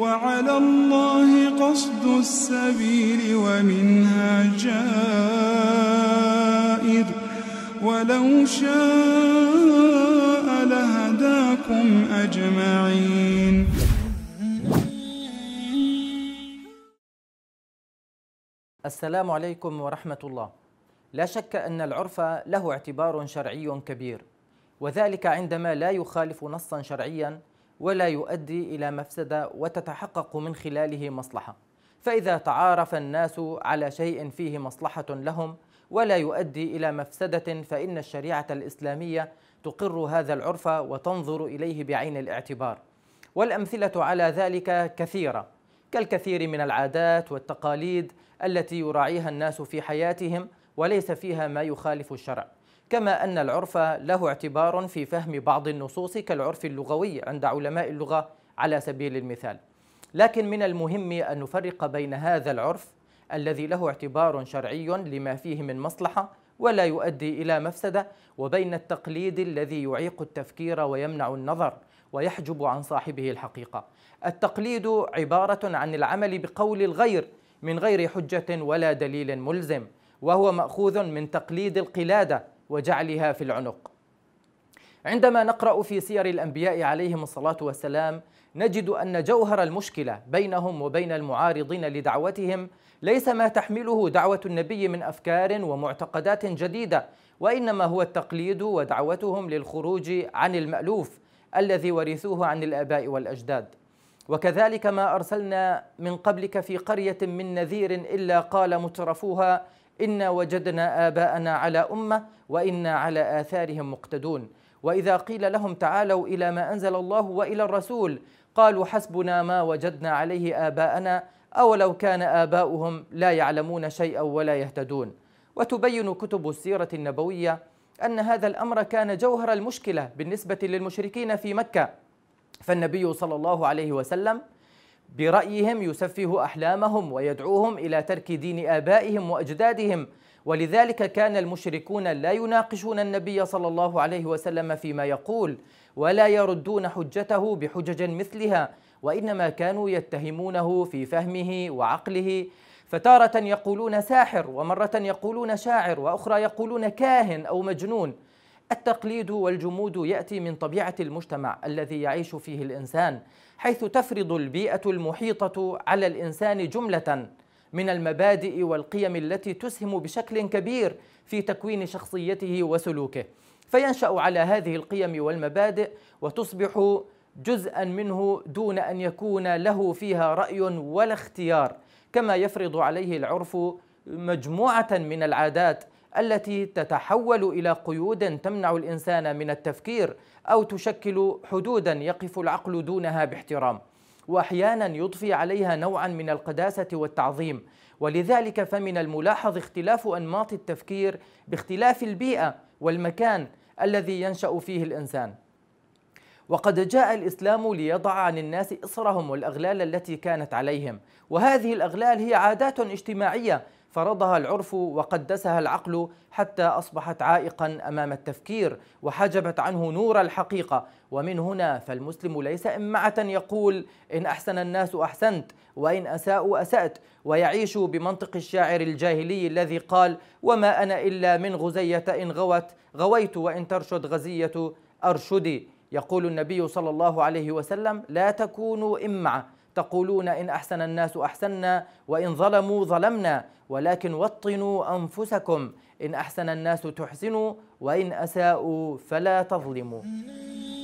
وعلى الله قصد السبيل ومنها جائر ولو شاء لهداكم أجمعين السلام عليكم ورحمة الله لا شك أن العرف له اعتبار شرعي كبير وذلك عندما لا يخالف نصا شرعيا ولا يؤدي إلى مفسدة وتتحقق من خلاله مصلحة فإذا تعارف الناس على شيء فيه مصلحة لهم ولا يؤدي إلى مفسدة فإن الشريعة الإسلامية تقر هذا العرف وتنظر إليه بعين الاعتبار والأمثلة على ذلك كثيرة كالكثير من العادات والتقاليد التي يراعيها الناس في حياتهم وليس فيها ما يخالف الشرع كما أن العرف له اعتبار في فهم بعض النصوص كالعرف اللغوي عند علماء اللغة على سبيل المثال لكن من المهم أن نفرق بين هذا العرف الذي له اعتبار شرعي لما فيه من مصلحة ولا يؤدي إلى مفسدة وبين التقليد الذي يعيق التفكير ويمنع النظر ويحجب عن صاحبه الحقيقة التقليد عبارة عن العمل بقول الغير من غير حجة ولا دليل ملزم وهو مأخوذ من تقليد القلادة وجعلها في العنق عندما نقرأ في سير الأنبياء عليهم الصلاة والسلام نجد أن جوهر المشكلة بينهم وبين المعارضين لدعوتهم ليس ما تحمله دعوة النبي من أفكار ومعتقدات جديدة وإنما هو التقليد ودعوتهم للخروج عن المألوف الذي ورثوه عن الآباء والأجداد وكذلك ما أرسلنا من قبلك في قرية من نذير إلا قال مترفوها إنا وجدنا آباءنا على أمة وإنا على آثارهم مقتدون وإذا قيل لهم تعالوا إلى ما أنزل الله وإلى الرسول قالوا حسبنا ما وجدنا عليه آباءنا أولو كان آباؤهم لا يعلمون شيئا ولا يهتدون وتبين كتب السيرة النبوية أن هذا الأمر كان جوهر المشكلة بالنسبة للمشركين في مكة فالنبي صلى الله عليه وسلم برأيهم يسفه أحلامهم ويدعوهم إلى ترك دين آبائهم وأجدادهم ولذلك كان المشركون لا يناقشون النبي صلى الله عليه وسلم فيما يقول ولا يردون حجته بحجج مثلها وإنما كانوا يتهمونه في فهمه وعقله فتارة يقولون ساحر ومرة يقولون شاعر وأخرى يقولون كاهن أو مجنون التقليد والجمود ياتي من طبيعه المجتمع الذي يعيش فيه الانسان حيث تفرض البيئه المحيطه على الانسان جمله من المبادئ والقيم التي تسهم بشكل كبير في تكوين شخصيته وسلوكه فينشا على هذه القيم والمبادئ وتصبح جزءا منه دون ان يكون له فيها راي ولا اختيار كما يفرض عليه العرف مجموعه من العادات التي تتحول إلى قيود تمنع الإنسان من التفكير أو تشكل حدودا يقف العقل دونها باحترام واحيانا يضفي عليها نوعا من القداسه والتعظيم ولذلك فمن الملاحظ اختلاف انماط التفكير باختلاف البيئه والمكان الذي ينشا فيه الانسان وقد جاء الاسلام ليضع عن الناس اصرهم والاغلال التي كانت عليهم وهذه الاغلال هي عادات اجتماعيه فرضها العرف وقدسها العقل حتى اصبحت عائقا امام التفكير وحجبت عنه نور الحقيقه ومن هنا فالمسلم ليس امعه يقول ان احسن الناس احسنت وان أساء اسات ويعيش بمنطق الشاعر الجاهلي الذي قال وما انا الا من غزيه ان غوت غويت وان ترشد غزيه ارشدي يقول النبي صلى الله عليه وسلم لا تكونوا امعه تقولون إن أحسن الناس أحسنا وإن ظلموا ظلمنا ولكن وطنوا أنفسكم إن أحسن الناس تحسنوا وإن أساءوا فلا تظلموا